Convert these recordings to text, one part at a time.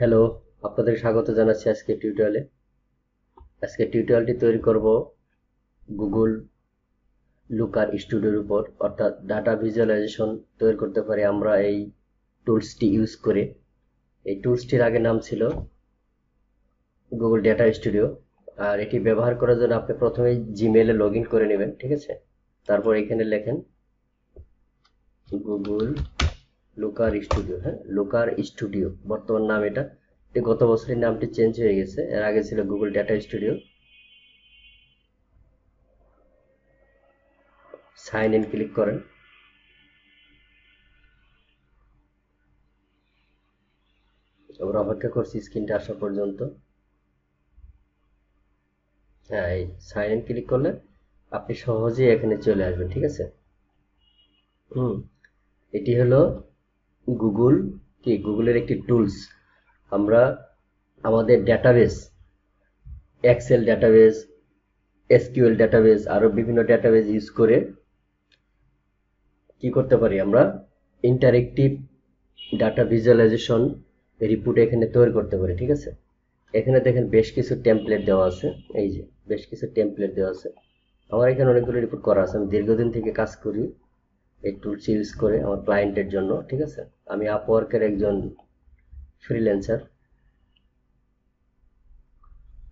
hello আপনাদের স্বাগত জানাচ্ছি আজকে টিউটোরিয়ালে আজকে টিউটোরিয়ালটি তৈরি করব গুগল লুকার স্টুডিওর উপর অর্থাৎ ডাটা ভিজুয়ালাইজেশন তৈরি করতে পারি আমরা এই টুলসটি ইউজ করে এই টুলসটির আগে নাম ছিল গুগল ডেটা স্টুডিও আর এটি ব্যবহার করার জন্য আপনি প্রথমে জিমেলে লগ করে নেবেন ঠিক আছে তারপর এখানে লেখেন গুগল লোকার স্টুডিও হ্যাঁ লোকার স্টুডিও বর্তমান নাম এটা গত বছরের নামটি চেঞ্জ হয়ে গেছে এর আগে ছিল Google data studio sign in click করেন আমরা অপেক্ষা করছি স্ক্রিনটা আসা পর্যন্ত হ্যাঁ এই সাইন ইন ক্লিক করলে আপনি সহজেই এখানে চলে আসবেন ঠিক আছে হুম এটি হলো গুগল কি গুগলের একটি টুলস আমরা আমাদের database Excel database SQL database আরও বিভিন্ন ডেটাবেস ইউজ করে কি করতে পারি আমরা ইন্টারেক্টিভ ডাটা ভিজুয়ালাইজেশন রিপোর্ট এখানে তৈরি করতে পারি ঠিক আছে এখানে দেখেন বেশ কিছু টেমপ্লেট দেওয়া আছে এই যে বেশ কিছু টেমপ্লেট দেওয়া আছে আমার এখানে অনেকগুলো রিপোর্ট করা আছে আমি দীর্ঘদিন থেকে কাজ করি একটু ইউজ করে আমার ক্লায়েন্টের জন্য ঠিক আছে আমি আপওয়ার্কের একজন ফ্রিল্যান্সার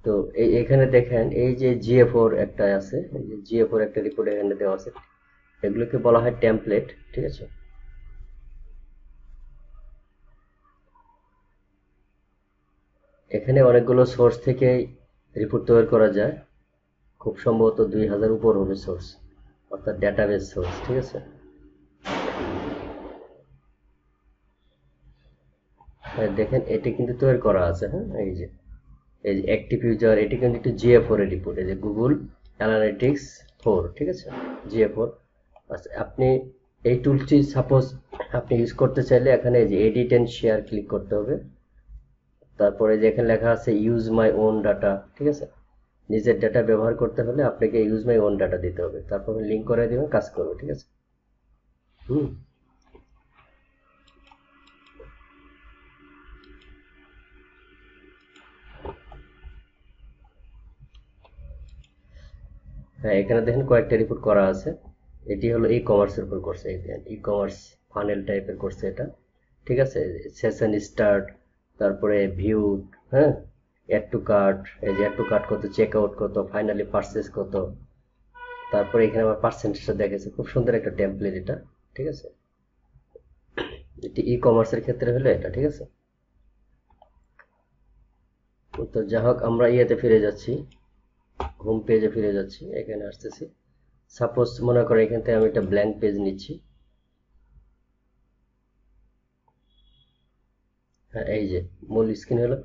তো এই এখানে দেখেন এই যে জিএফোর একটা আছে এই যে জিএফোর একটা রিপোর্ট এখানে দেওয়া আছে এগুলোকে বলা হয় টেমপ্লেট ঠিক আছে এখানে অনেকগুলো সোর্স থেকে রিপোর্ট তৈরি করা যায় খুব সম্ভবত দুই হাজার উপর হবে সোর্স অর্থাৎ ডেটাবেস সোর্স ঠিক আছে হ্যাঁ দেখেন এটি কিন্তু তৈরি করা আছে হ্যাঁ এই যে এই যে অ্যাক্টিভ ইউজার এটি কিন্তু একটু জিএ ফোর এর রিপোর্ট এই যে গুগল অ্যানালিটিক্স ফোর ঠিক আছে জিএ ফোর আচ্ছা আপনি এই টুলটি সাপোজ আপনি ইউজ করতে চাইলে এখানে এই যে এডিট অ্যান্ড শেয়ার ক্লিক করতে হবে তারপরে যে এখানে লেখা আছে ইউজ মাই ওন ডাটা ঠিক আছে নিজের ডাটা ব্যবহার করতে হলে আপনাকে ইউজ মাই ওন ডাটা দিতে হবে তারপরে লিঙ্ক করে দেবেন কাজ করবে ঠিক আছে হুম হ্যাঁ এখানে দেখেন কয়েকটা রিপোর্ট করা আছে এটি হলো ই কমার্সের উপর করছে ই কমার্স ফানেল টাইপের করছে এটা ঠিক আছে সেশন স্টার্ট তারপরে ভিউ হ্যাঁ অ্যাড টু কার্ট এই যে অ্যাড টু কার্ট কত চেক আউট কত ফাইনালি পারচেস কত তারপরে এখানে আমার পার্সেন্টেজটা দেখেছে খুব সুন্দর একটা টেমপ্লেট এটা ঠিক আছে এটি ই কমার্সের ক্ষেত্রে হলো এটা ঠিক আছে তো যাই হোক আমরা ইয়েতে ফিরে যাচ্ছি হোম পেজে ফিরে যাচ্ছি এখানে আসতেছি সাপোজ মনে করে এখান থেকে আমি একটা ব্ল্যাঙ্ক পেজ নিচ্ছি হ্যাঁ এই যে মূল স্ক্রিন হলো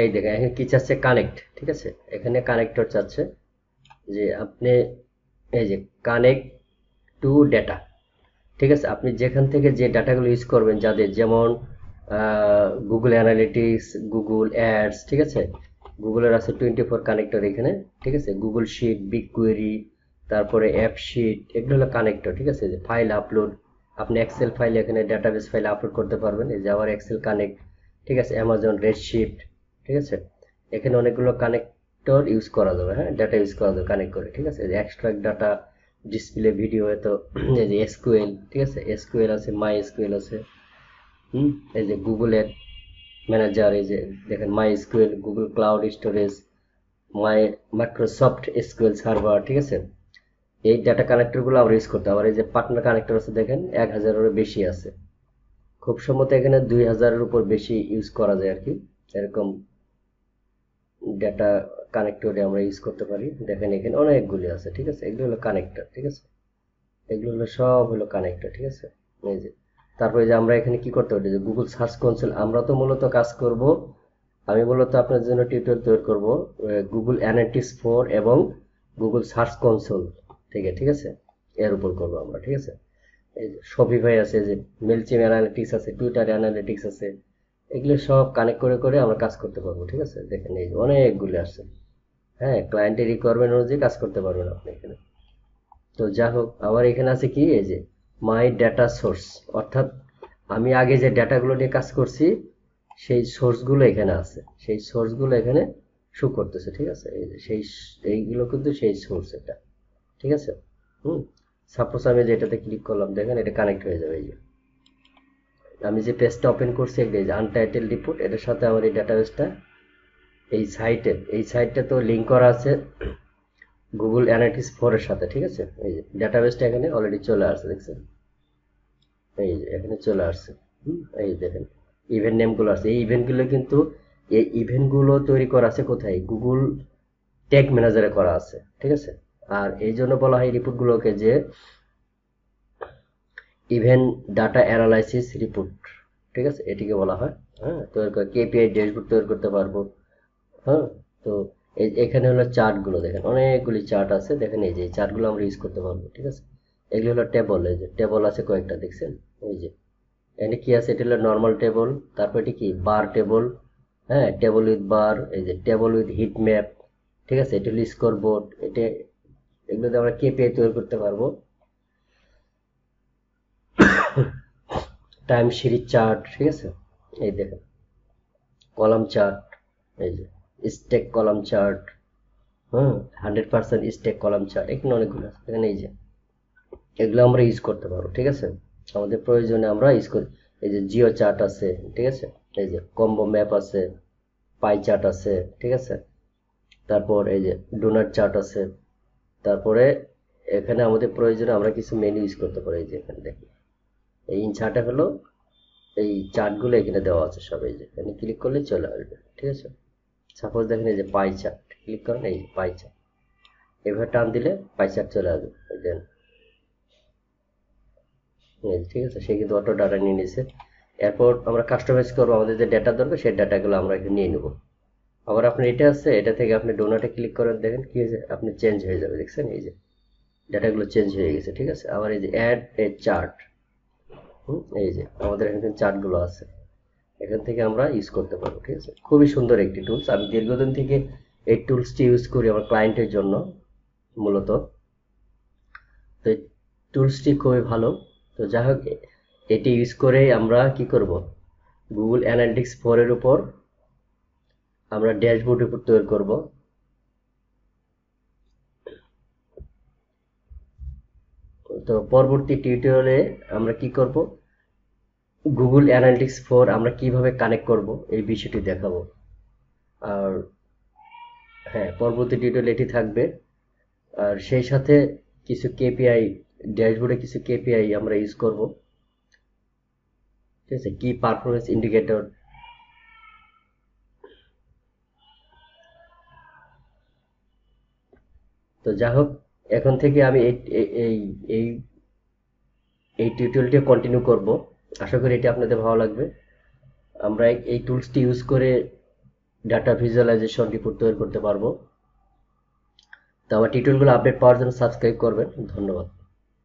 এই দেখেন এখানে কি চাচ্ছে কানেক্ট ঠিক আছে এখানে কানেক্টর চাচ্ছে যে আপনি এই যে কানেক্ট টু ডেটা ঠিক আছে আপনি যেখান থেকে যে ডাটাগুলো ইউজ করবেন যাদের যেমন গুগল অ্যানালিটিক্স গুগল অ্যাডস ঠিক আছে গুগলের আছে টোয়েন্টি ফোর কানেক্টর এখানে ঠিক আছে গুগল শিট বিগ কোয়েরি তারপরে অ্যাপ শিট এগুলো হলো কানেক্টর ঠিক আছে যে ফাইল আপলোড আপনি এক্সেল ফাইল এখানে ডাটাবেস ফাইল আপলোড করতে পারবেন এই যে আবার এক্সেল কানেক্ট ঠিক আছে অ্যামাজন রেড শিফট ঠিক আছে এখানে অনেকগুলো কানেক্টর ইউজ করা যাবে হ্যাঁ ডাটা ইউজ করা যাবে কানেক্ট করে ঠিক আছে এক্সট্রাক্ট ডাটা ডিসপ্লে ভিডিও তো এই যে এসকুয়েল ঠিক আছে এসকুয়েল আছে মাই এসকুয়েল আছে হুম এই যে গুগল অ্যাড ম্যানেজার এই যে দেখেন MySQL Google cloud storage my Microsoft SQL server ঠিক আছে এই ডাটা কানেক্টরগুলো আমরা ইউজ করতে আবার এই যে পার্টনার কানেক্টর আছে দেখেন এক হাজারেরও বেশি আছে খুব সম্ভবত এখানে দুই হাজারের উপর বেশি ইউজ করা যায় আর কি এরকম ডাটা কানেক্টরে আমরা ইউজ করতে পারি দেখেন এখানে অনেকগুলি আছে ঠিক আছে এগুলো হলো কানেক্টর ঠিক আছে এগুলো হলো সব হলো কানেক্টর ঠিক আছে এই যে তারপরে যে আমরা এখানে কি করতে পারি যে গুগল সার্চ কনসোল আমরা তো মূলত কাজ করব আমি মূলত আপনার জন্য টিউটোরিয়াল তৈরি করব গুগল অ্যানালিটিক্স ফোর এবং গুগল সার্চ কনসোল আছে ঠিক আছে এর উপর করব আমরা ঠিক আছে এই ভাই আছে যে মেলচিম অ্যানালিটিক্স আছে টুইটার অ্যানালিটিক্স আছে এগুলো সব কানেক্ট করে করে আমরা কাজ করতে পারবো ঠিক আছে দেখেন এই অনেকগুলো আছে হ্যাঁ ক্লায়েন্টের রিকোয়ারমেন্ট অনুযায়ী কাজ করতে পারবেন আপনি এখানে তো যা হোক আবার এখানে আছে কি এই যে মাই ডেটা সোর্স অর্থাৎ আমি আগে যে ডেটাগুলো নিয়ে কাজ করছি সেই সোর্সগুলো এখানে আছে সেই সোর্সগুলো এখানে শু করতেছে ঠিক আছে সেই এইগুলো কিন্তু সেই সোর্স এটা ঠিক আছে হুম সাপোজ আমি যেটাতে ক্লিক করলাম দেখেন এটা কানেক্ট হয়ে যাবে এই যে আমি যে পেজটা ওপেন করছি এই যে আনটাইটেল রিপোর্ট এটার সাথে আমার এই ডেটাবেসটা এই সাইটের এই সাইটটা তো লিঙ্ক করা আছে গুগল অ্যানালিটিক্স এর সাথে ঠিক আছে এই যে ডাটাবেসটা এখানে অলরেডি চলে আসছে দেখছেন এই যে এখানে চলে আসছে এই দেখেন ইভেন্ট নেমগুলো আছে এই ইভেন্টগুলো কিন্তু এই ইভেন্টগুলো তৈরি করা আছে কোথায় গুগল ট্যাগ ম্যানেজারে করা আছে ঠিক আছে আর এই জন্য বলা হয় রিপোর্টগুলোকে যে ইভেন্ট ডাটা অ্যানালাইসিস রিপোর্ট ঠিক আছে এটিকে বলা হয় হ্যাঁ তৈরি করে কেপিআই ড্যাশবোর্ড তৈরি করতে পারবো হ্যাঁ তো এখানে হলো চার্টগুলো দেখেন অনেকগুলি চার্ট আছে দেখেন এই যে চার্টগুলো আমরা ইউজ করতে পারবো ঠিক আছে এগুলো হলো টেবল এই যে টেবল আছে কয়েকটা দেখছেন এই যে এখানে কি আছে এটা হলো নর্মাল টেবল তারপর এটি কি বার টেবল হ্যাঁ টেবল উইথ বার এই যে টেবল উইথ হিট ম্যাপ ঠিক আছে এটা হলো স্কোর বোর্ড এটা এগুলোতে আমরা কেপিআই তৈরি করতে পারবো টাইম সিরিজ চার্ট ঠিক আছে এই দেখেন কলাম চার্ট এই যে স্টেক কলাম চার্ট হ্যাঁ hundred percent stack column chart এখানে অনেকগুলো আছে এখানে এই যে এগুলো আমরা ইউজ করতে পারবো ঠিক আছে আমাদের প্রয়োজনে আমরা ইউজ করি এই যে জিও চার্ট আছে ঠিক আছে এই যে কম্বো ম্যাপ আছে পাই চার্ট আছে ঠিক আছে তারপর এই যে ডোনার চার্ট আছে তারপরে এখানে আমাদের প্রয়োজনে আমরা কিছু মেনু ইউজ করতে পারি এই যে এখানে দেখি এই ইনচার্টে হলো এই চার্টগুলো এখানে দেওয়া আছে সব এই যে এখানে ক্লিক করলে চলে আসবে ঠিক আছে সাপোজ দেখেন এই যে পাই চার্ট ক্লিক করেন এই পাই চার্ট এভাবে টান দিলে পাই চার্ট চলে আসবে দেন ঠিক আছে সে কিন্তু অটো ডাটা নিয়ে নিছে এরপর আমরা কাস্টমাইজ করবো আমাদের যে ডেটা দরকার সেই ডেটাগুলো আমরা একটু নিয়ে নেব আবার আপনি এটা আছে এটা থেকে আপনি ডোনাটে ক্লিক করেন দেখেন কি হয়েছে আপনি চেঞ্জ হয়ে যাবে দেখছেন এই যে ডেটাগুলো চেঞ্জ হয়ে গেছে ঠিক আছে আবার এই যে অ্যাড এ চার্ট হুম এই যে আমাদের এখানে চার্টগুলো আছে এখান থেকে আমরা ইউজ করতে পারবো ঠিক আছে খুবই সুন্দর একটি টুলস আমি দীর্ঘদিন থেকে এই টুলসটি ইউজ করি আমার ক্লায়েন্টের জন্য মূলত তো টুলসটি খুবই ভালো তো যাই হোক এটি ইউজ করে আমরা কি করব গুগল অ্যানালিটিক্স ফোরের উপর আমরা ড্যাশবোর্ড উপর তৈরি করব তো পরবর্তী টিউটোরিয়ালে আমরা কি করব গুগল অ্যানালিটিক্স ফোর আমরা কিভাবে কানেক্ট করব এই বিষয়টি দেখাবো আর হ্যাঁ পরবর্তী ডিটেল এটি থাকবে আর সেই সাথে কিছু কেপিআই ড্যাশবোর্ডে কিছু কেপিআই আমরা ইউজ করব ঠিক আছে কি পারফরমেন্স ইন্ডিকেটর তো যা হোক এখন থেকে আমি এই এই এই টিউটোরিয়ালটি কন্টিনিউ করব আশা করি এটি আপনাদের ভালো লাগবে আমরা এই টুলসটি ইউজ করে ডাটা রিপোর্ট তৈরি করতে পারবো তো আমার টিউটোরিয়ালগুলো আপডেট পাওয়ার জন্য সাবস্ক্রাইব করবেন ধন্যবাদ